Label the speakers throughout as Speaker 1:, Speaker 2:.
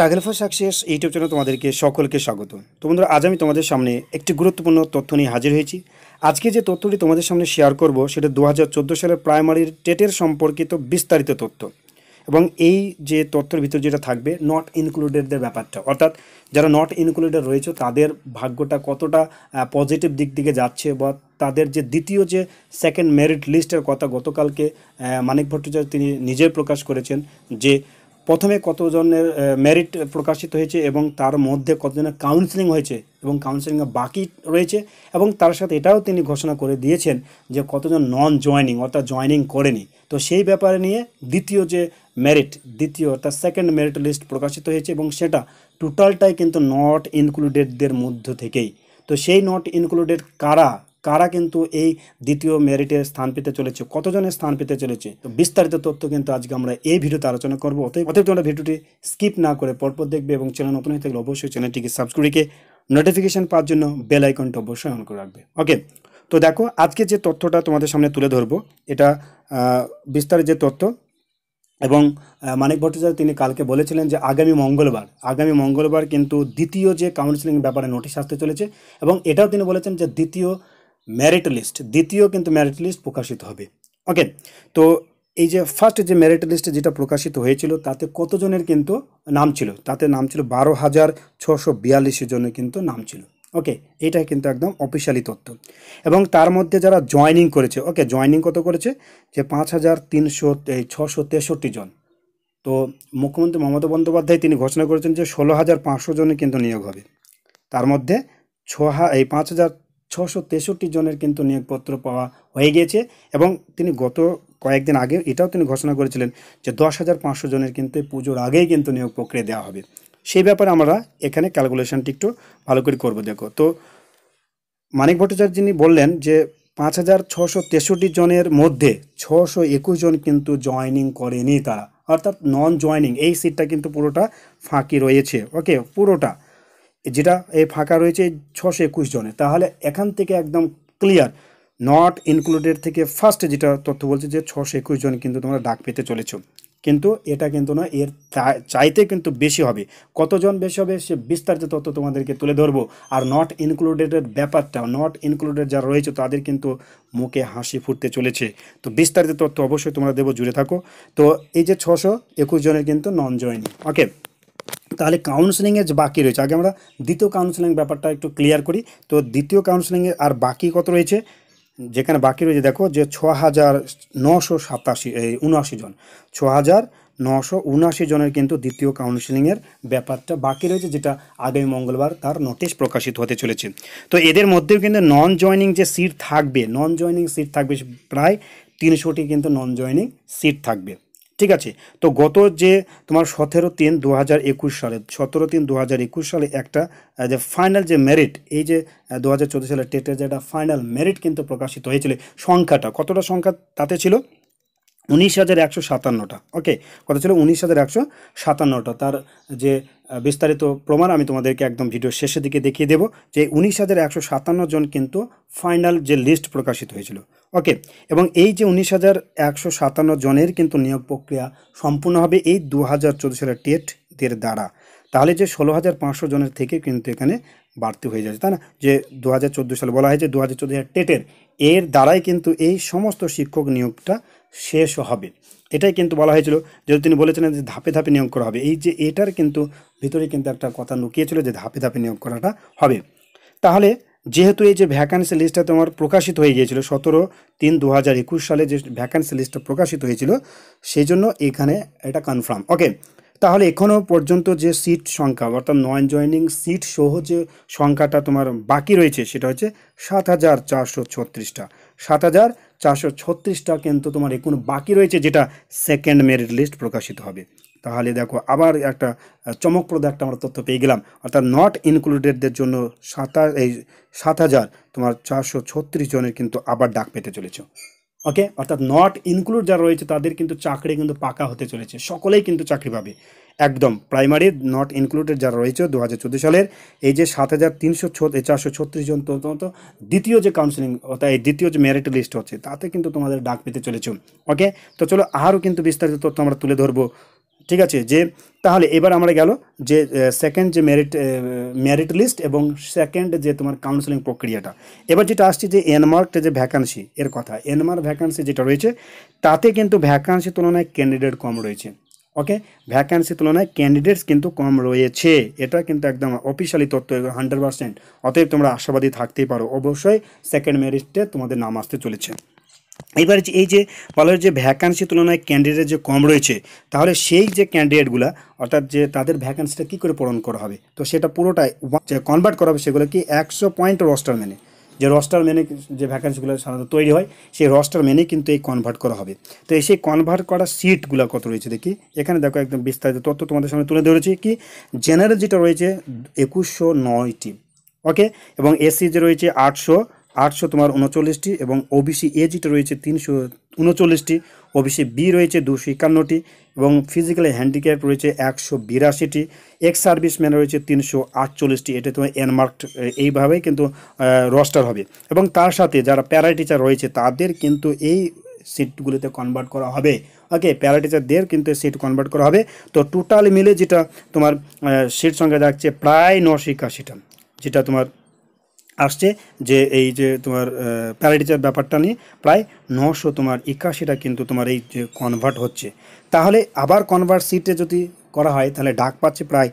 Speaker 1: struggle for success YouTube channel তোমাদেরকে সকলকে স্বাগত তো বন্ধুরা আজ আমি তোমাদের সামনে একটি গুরুত্বপূর্ণ তথ্য নিয়ে হাজির হয়েছি আজকে যে তথ্যটি তোমাদের সামনে শেয়ার করব সেটা দু হাজার সালের প্রাইমারির টেটের সম্পর্কিত বিস্তারিত তথ্য এবং এই যে তথ্যের ভিতর যেটা থাকবে নট ইনক্লুডেডদের ব্যাপারটা অর্থাৎ যারা নট ইনক্লুডেড রয়েছে তাদের ভাগ্যটা কতটা পজিটিভ দিক দিকে যাচ্ছে বা তাদের যে দ্বিতীয় যে সেকেন্ড মেরিট লিস্টের কথা গতকালকে মানিক ভট্টাচার্য তিনি নিজে প্রকাশ করেছেন যে প্রথমে কতজনের মেরিট প্রকাশিত হয়েছে এবং তার মধ্যে কতজনের কাউন্সিলিং হয়েছে এবং কাউন্সিলিংয়ে বাকি রয়েছে এবং তার সাথে এটাও তিনি ঘোষণা করে দিয়েছেন যে কতজন নন জয়নিং অর্থাৎ জয়নিং করেনি তো সেই ব্যাপারে নিয়ে দ্বিতীয় যে মেরিট দ্বিতীয় অর্থাৎ সেকেন্ড মেরিট লিস্ট প্রকাশিত হয়েছে এবং সেটা টোটালটাই কিন্তু নট ইনক্লুডেডদের মধ্য থেকেই তো সেই নট ইনক্লুডেড কারা কারা কিন্তু এই দ্বিতীয় মেরিটে স্থান পেতে চলেছে কতজনের স্থান পেতে চলেছে তো বিস্তারিত তথ্য কিন্তু আজকে আমরা এই ভিডিওতে আলোচনা করবো অতএব অতএব তোমরা ভিডিওটি স্কিপ না করে পরপর দেখবে এবং চ্যানেল নতুন হয়ে থাকলে অবশ্যই চ্যানেলটিকে সাবস্ক্রাইব করে নোটিফিকেশান পাওয়ার জন্য বেল আইকনটা অবশ্যই অন করে রাখবে ওকে তো দেখো আজকে যে তথ্যটা তোমাদের সামনে তুলে ধরবো এটা বিস্তারিত যে তথ্য এবং মানিক ভট্টাচার্য তিনি কালকে বলেছিলেন যে আগামী মঙ্গলবার আগামী মঙ্গলবার কিন্তু দ্বিতীয় যে কাউন্সিলিং ব্যাপারে নোটিশ আসতে চলেছে এবং এটাও তিনি বলেছেন যে দ্বিতীয় ম্যারিট লিস্ট দ্বিতীয় কিন্তু ম্যারিট লিস্ট প্রকাশিত হবে ওকে তো এই যে ফার্স্ট যে মেরিট লিস্টে যেটা প্রকাশিত হয়েছিল তাতে কতজনের কিন্তু নাম ছিল তাতে নাম ছিল বারো হাজার ছশো বিয়াল্লিশের জন্য কিন্তু নাম ছিল ওকে এটা কিন্তু একদম অফিসিয়ালি তথ্য এবং তার মধ্যে যারা জয়নিং করেছে ওকে জয়নিং কত করেছে যে পাঁচ হাজার তিনশো ছশো তেষট্টি জন তো মুখ্যমন্ত্রী মমতা বন্দ্যোপাধ্যায় তিনি ঘোষণা করেছেন যে ষোলো হাজার পাঁচশো জনের কিন্তু নিয়োগ হবে তার মধ্যে ছ এই পাঁচ হাজার ছশো তেষট্টি জনের কিন্তু নিয়োগপত্র পাওয়া হয়ে গিয়েছে এবং তিনি গত কয়েকদিন আগে এটাও তিনি ঘোষণা করেছিলেন যে দশ হাজার পাঁচশো জনের কিন্তু পুজোর আগেই কিন্তু নিয়োগ প্রক্রিয়া দেওয়া হবে সেই ব্যাপারে আমরা এখানে ক্যালকুলেশানটি একটু ভালো করে করবো দেখো তো মানিক ভট্টাচার্য যিনি বললেন যে পাঁচ হাজার ছশো তেষট্টি জনের মধ্যে ছশো একুশ জন কিন্তু জয়নিং করেনি তারা অর্থাৎ নন জয়নিং এই সিটটা কিন্তু পুরোটা ফাঁকি রয়েছে ওকে পুরোটা যেটা এই ফাঁকা রয়েছে ছশো একুশ জনে তাহলে এখান থেকে একদম ক্লিয়ার নট ইনক্লুডেড থেকে ফার্স্ট যেটা তথ্য বলছে যে ছশো একুশ জন কিন্তু তোমরা ডাক পেতে চলেছ কিন্তু এটা কিন্তু না এর চাইতে কিন্তু বেশি হবে কতজন বেশি হবে সে বিস্তারিত তথ্য তোমাদেরকে তুলে ধরবো আর নট ইনক্লুডেডের ব্যাপারটা নট ইনক্লুডেড যারা রয়েছে তাদের কিন্তু মুখে হাসি ফুটতে চলেছে তো বিস্তারিত তথ্য অবশ্যই তোমরা দেবো জুড়ে থাকো তো এই যে ছশো একুশ জনের কিন্তু নন জয়েনি ওকে তাহলে কাউন্সেলিংয়ে বাকি রয়েছে আগে আমরা দ্বিতীয় কাউন্সেলিং ব্যাপারটা একটু ক্লিয়ার করি তো দ্বিতীয় কাউন্সেলিংয়ে আর বাকি কত রয়েছে যেখানে বাকি রয়েছে দেখো যে ছ হাজার নশো সাতাশি এই উনআশি জন ছ হাজার নশো উনআশি জনের কিন্তু দ্বিতীয় কাউন্সেলিংয়ের ব্যাপারটা বাকি রয়েছে যেটা আগামী মঙ্গলবার তার নোটিশ প্রকাশিত হতে চলেছে তো এদের মধ্যেও কিন্তু নন জয়নিং যে সিট থাকবে নন জয়নিং সিট থাকবে প্রায় তিনশোটি কিন্তু নন জয়নিং সিট থাকবে ঠিক আছে তো গত যে তোমার সতেরো তিন দু হাজার একুশ সালে সতেরো তিন দু হাজার একুশ সালে একটা যে ফাইনাল যে মেরিট এই যে দু হাজার চোদ্দো সালে টেটের যে একটা ফাইনাল মেরিট কিন্তু প্রকাশিত হয়েছিল সংখ্যাটা কতটা সংখ্যা তাতে ছিল উনিশ হাজার একশো সাতান্নটা ওকে কত ছিল উনিশ হাজার একশো সাতান্নটা তার যে বিস্তারিত প্রমাণ আমি তোমাদেরকে একদম ভিডিও শেষের দিকে দেখিয়ে দেবো যে উনিশ হাজার একশো সাতান্ন জন কিন্তু ফাইনাল যে লিস্ট প্রকাশিত হয়েছিল ওকে এবং এই যে উনিশ হাজার একশো সাতান্ন জনের কিন্তু নিয়োগ প্রক্রিয়া সম্পূর্ণ হবে এই দু হাজার চোদ্দো সালের টেটদের দ্বারা তাহলে যে ষোলো হাজার পাঁচশো জনের থেকে কিন্তু এখানে বাড়তি হয়ে যাচ্ছে তাই না যে দু হাজার চোদ্দো সালে বলা হয়েছে দু হাজার চোদ্দো হাজার টেটের এর দ্বারাই কিন্তু এই সমস্ত শিক্ষক নিয়োগটা শেষ হবে এটাই কিন্তু বলা হয়েছিল যেহেতু তিনি বলেছিলেন যে ধাপে ধাপে নিয়োগ করা হবে এই যে এটার কিন্তু ভিতরে কিন্তু একটা কথা লুকিয়েছিল যে ধাপে ধাপে নিয়োগ করাটা হবে তাহলে যেহেতু এই যে ভ্যাকান্সি লিস্টটা তোমার প্রকাশিত হয়ে গিয়েছিল সতেরো তিন দু হাজার একুশ সালে যে ভ্যাকান্সি লিস্টটা প্রকাশিত হয়েছিল সেই জন্য এখানে এটা কনফার্ম ওকে তাহলে এখনও পর্যন্ত যে সিট সংখ্যা অর্থাৎ নন জয়নিং সিট সহ যে সংখ্যাটা তোমার বাকি রয়েছে সেটা হচ্ছে সাত হাজার চারশো ছত্রিশটা সাত হাজার চারশো ছত্রিশটা কিন্তু তোমার এখন বাকি রয়েছে যেটা সেকেন্ড মেরিট লিস্ট প্রকাশিত হবে তাহলে দেখো আবার একটা চমকপ্রদ একটা আমরা তথ্য পেয়ে গেলাম অর্থাৎ নট ইনক্লুডেডদের জন্য সাতা এই সাত হাজার তোমার চারশো ছত্রিশ জনের কিন্তু আবার ডাক পেতে চলেছে ওকে অর্থাৎ নট ইনক্লুড যারা রয়েছে তাদের কিন্তু চাকরি কিন্তু পাকা হতে চলেছে সকলেই কিন্তু চাকরি পাবে একদম প্রাইমারি নট ইনক্লুডেড যারা রয়েছে দু হাজার সালের এই যে সাত হাজার তিনশো চারশো ছত্রিশ জন তত দ্বিতীয় যে কাউন্সিলিং অর্থাৎ এই দ্বিতীয় যে মেরিট লিস্ট হচ্ছে তাতে কিন্তু তোমাদের ডাক পেতে চলেছ ওকে তো চলো আরও কিন্তু বিস্তারিত তথ্য আমরা তুলে ধরবো ঠিক আছে যে তাহলে এবার আমরা গেল যে সেকেন্ড যে মেরিট মেরিট লিস্ট এবং সেকেন্ড যে তোমার কাউন্সেলিং প্রক্রিয়াটা এবার যেটা আসছে যে এনমার্কড যে ভ্যাকান্সি এর কথা এনমার্ক ভ্যাকান্সি যেটা রয়েছে তাতে কিন্তু ভ্যাকান্সি তুলনায় ক্যান্ডিডেট কম রয়েছে ওকে ভ্যাকান্সি তুলনায় ক্যান্ডিডেটস কিন্তু কম রয়েছে এটা কিন্তু একদম অফিসিয়ালি তথ্য হান্ড্রেড পারসেন্ট অতএব তোমরা আশাবাদী থাকতেই পারো অবশ্যই সেকেন্ড মেরিটে তোমাদের নাম আসতে চলেছে এবার যে এই যে বলা যে ভ্যাকান্সি তুলনায় ক্যান্ডিডেট যে কম রয়েছে তাহলে সেই যে ক্যান্ডিডেটগুলো অর্থাৎ যে তাদের ভ্যাকান্সিটা কী করে পূরণ করা হবে তো সেটা পুরোটাই যে কনভার্ট করা হবে সেগুলো কি একশো পয়েন্ট রস্টার মেনে যে রস্টার মেনে যে ভ্যাকান্সিগুলো সাধারণত তৈরি হয় সেই রস্টার মেনে কিন্তু এই কনভার্ট করা হবে তো এই সেই কনভার্ট করা সিটগুলো কত রয়েছে দেখি এখানে দেখো একদম বিস্তারিত তথ্য তোমাদের সামনে তুলে ধরেছি কি জেনারেল যেটা রয়েছে একুশশো নয়টি ওকে এবং এসসি যে রয়েছে আটশো আটশো তোমার উনচল্লিশটি এবং ওবিসি এ যেটা রয়েছে তিনশো উনচল্লিশটি ওবিসি বি রয়েছে দুশো একান্নটি এবং ফিজিক্যালি হ্যান্ডিক্যাপ রয়েছে একশো বিরাশিটি এক্স ম্যান রয়েছে তিনশো আটচল্লিশটি এটা তোমার এনমার্ক এইভাবেই কিন্তু রস্টার হবে এবং তার সাথে যারা প্যারা টিচার রয়েছে তাদের কিন্তু এই সিটগুলিতে কনভার্ট করা হবে ওকে প্যারা টিচারদের কিন্তু সিট কনভার্ট করা হবে তো টোটাল মিলে যেটা তোমার সিট সংখ্যা যাচ্ছে প্রায় নশো একাশিটা যেটা তোমার আসছে যে এই যে তোমার প্যারাডিসের ব্যাপারটা নিয়ে প্রায় নশো তোমার একাশিটা কিন্তু তোমার এই যে কনভার্ট হচ্ছে তাহলে আবার কনভার্ট সিটে যদি করা হয় তাহলে ডাক পাচ্ছে প্রায়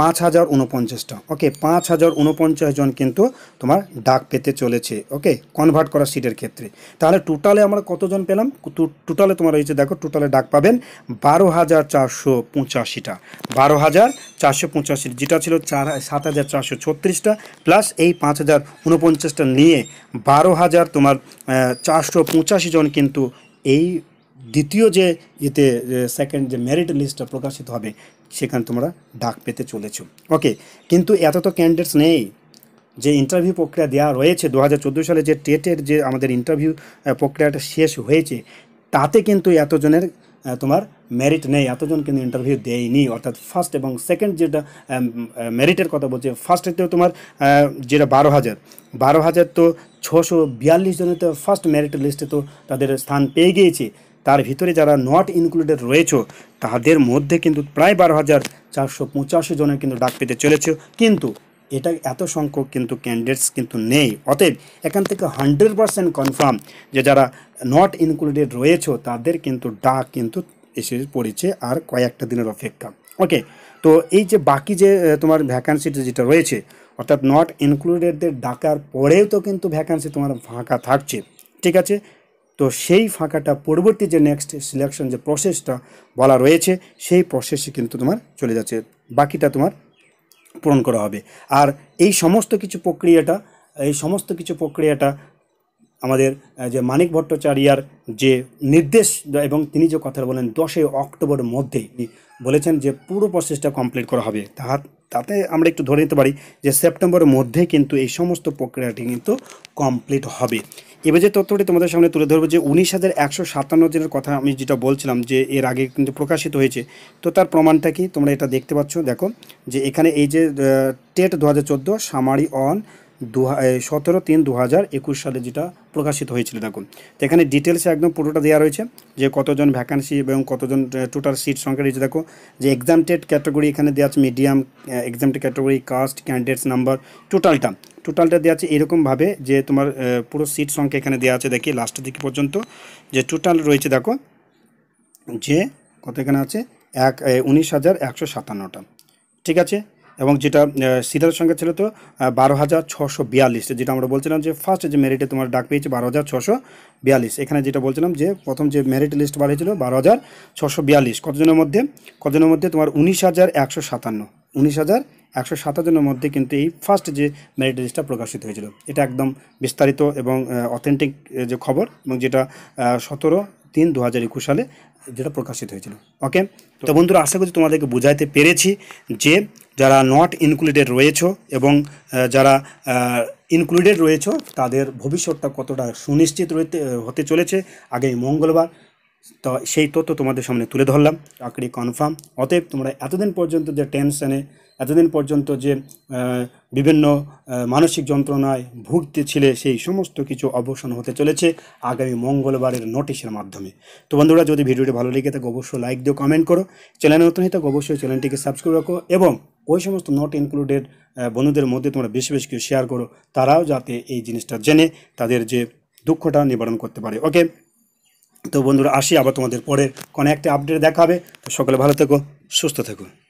Speaker 1: পাঁচ হাজার উনপঞ্চাশটা ওকে পাঁচ হাজার ঊনপঞ্চাশ জন কিন্তু তোমার ডাক পেতে চলেছে ওকে কনভার্ট করা সিটের ক্ষেত্রে তাহলে টোটালে আমরা কতজন পেলাম টোটালে তোমার রয়েছে দেখো টোটালে ডাক পাবেন বারো হাজার চারশো পঁচাশিটা বারো হাজার চারশো পঁচাশি যেটা ছিল চার সাত হাজার চারশো ছত্রিশটা প্লাস এই পাঁচ হাজার উনপঞ্চাশটা নিয়ে বারো হাজার তোমার চারশো পঁচাশি জন কিন্তু এই দ্বিতীয় যে ইতে সেকেন্ড যে মেরিট লিস্টটা প্রকাশিত হবে সেখানে তোমরা ডাক পেতে চলেছ ওকে কিন্তু এত তো ক্যান্ডিডেটস নেই যে ইন্টারভিউ প্রক্রিয়া দেওয়া রয়েছে দু সালে যে টেটের যে আমাদের ইন্টারভিউ প্রক্রিয়াটা শেষ হয়েছে তাতে কিন্তু এতজনের তোমার মেরিট নেই এতজন কিন্তু ইন্টারভিউ দেয়নি অর্থাৎ ফার্স্ট এবং সেকেন্ড যেটা মেরিটের কথা বলছে ফার্স্টেতেও তোমার যেটা বারো হাজার বারো হাজার তো ছশো বিয়াল্লিশ জনের তো ফার্স্ট মেরিট লিস্টে তো তাদের স্থান পেয়ে গিয়েছে তার ভিতরে যারা নট ইনক্লুডেড রয়েছে তাদের মধ্যে কিন্তু প্রায় বারো হাজার চারশো পঁচাশি জনের কিন্তু ডাক পেতে চলেছে কিন্তু এটা এত সংখ্যক কিন্তু ক্যান্ডিডেটস কিন্তু নেই অতএব এখান থেকে হান্ড্রেড পারসেন্ট কনফার্ম যে যারা নট ইনক্লুডেড রয়েছে তাদের কিন্তু ডাক কিন্তু এসে পড়েছে আর কয়েকটা দিনের অপেক্ষা ওকে তো এই যে বাকি যে তোমার ভ্যাকান্সিটা যেটা রয়েছে অর্থাৎ নট ইনক্লুডেডদের ডাকার পরেও তো কিন্তু ভ্যাকান্সি তোমার ফাঁকা থাকছে ঠিক আছে তো সেই ফাঁকাটা পরবর্তী যে নেক্সট সিলেকশন যে প্রসেসটা বলা রয়েছে সেই প্রসেসে কিন্তু তোমার চলে যাচ্ছে বাকিটা তোমার পূরণ করা হবে আর এই সমস্ত কিছু প্রক্রিয়াটা এই সমস্ত কিছু প্রক্রিয়াটা আমাদের যে মানিক ভট্টাচার্যার যে নির্দেশ এবং তিনি যে কথা বলেন দশই অক্টোবর মধ্যে বলেছেন যে পুরো প্রসেসটা কমপ্লিট করা হবে তাহার তাতে আমরা একটু ধরে নিতে পারি যে সেপ্টেম্বরের মধ্যে কিন্তু এই সমস্ত প্রক্রিয়াটি কিন্তু কমপ্লিট হবে এবার যে তথ্যটি তোমাদের সামনে তুলে ধরবো যে উনিশ হাজার একশো সাতান্ন জনের কথা আমি যেটা বলছিলাম যে এর আগে কিন্তু প্রকাশিত হয়েছে তো তার প্রমাণটা কি তোমরা এটা দেখতে পাচ্ছ দেখো যে এখানে এই যে টেট দু হাজার সামারি অন দু সতেরো তিন দু হাজার একুশ সালে যেটা প্রকাশিত হয়েছিল দেখুন তো এখানে ডিটেলসে একদম পুরোটা দেওয়া রয়েছে যে কতজন ভ্যাকান্সি এবং কতজন টোটাল সিট সংখ্যা রয়েছে দেখো যে এক্সামটেড ক্যাটাগরি এখানে দেওয়া আছে medium exempted category caste candidates number টোটালটা টোটালটা দেওয়া আছে এরকমভাবে যে তোমার পুরো সিট সংখ্যা এখানে দেওয়া আছে দেখি লাস্টের দিকে পর্যন্ত যে টোটাল রয়েছে দেখো যে কত এখানে আছে এক উনিশ হাজার একশো সাতান্নটা ঠিক আছে এবং যেটা সিরিয়াল সংখ্যা ছিল তো বারো হাজার ছশো বিয়াল্লিশ যেটা আমরা বলছিলাম যে ফার্স্ট যে মেরিটে তোমার ডাক পেয়েছে বারো হাজার ছশো বিয়াল্লিশ এখানে যেটা বলছিলাম যে প্রথম যে মেরিট লিস্ট বার হয়েছিল বারো হাজার ছশো বিয়াল্লিশ কতজনের মধ্যে কতজনের মধ্যে তোমার উনিশ হাজার একশো সাতান্ন উনিশ হাজার একশো সাতান্নের মধ্যে কিন্তু এই ফার্স্ট যে মেরিট লিস্টটা প্রকাশিত হয়েছিল এটা একদম বিস্তারিত এবং অথেন্টিক যে খবর এবং যেটা সতেরো তিন দু হাজার একুশ সালে যেটা প্রকাশিত হয়েছিল ওকে তো বন্ধুরা আশা করছি তোমাদেরকে বুঝাইতে পেরেছি যে যারা নট ইনক্লুডেড রয়েছ এবং যারা ইনক্লুডেড রয়েছ তাদের ভবিষ্যৎটা কতটা সুনিশ্চিত হতে চলেছে আগে মঙ্গলবার তো সেই তথ্য তোমাদের সামনে তুলে ধরলাম চাকরি কনফার্ম অতএব তোমরা এতদিন পর্যন্ত যে টেনশনে এতদিন পর্যন্ত যে বিভিন্ন মানসিক যন্ত্রণায় ভুগতে ছিলে সেই সমস্ত কিছু অবসান হতে চলেছে আগামী মঙ্গলবারের নোটিশের মাধ্যমে তো বন্ধুরা যদি ভিডিওটি ভালো লেগে থাকে অবশ্যই লাইক দিও কমেন্ট করো চ্যানেল নতুন হয়ে থাকে অবশ্যই চ্যানেলটিকে সাবস্ক্রাইব রাখো এবং ওই সমস্ত নট ইনক্লুডেড বন্ধুদের মধ্যে তোমরা বেশি বেশি কিছু শেয়ার করো তারাও যাতে এই জিনিসটা জেনে তাদের যে দুঃখটা নিবারণ করতে পারে ওকে তো বন্ধুরা আসি আবার তোমাদের পরে কোনো একটা আপডেট দেখাবে তো সকলে ভালো থেকো সুস্থ থেকো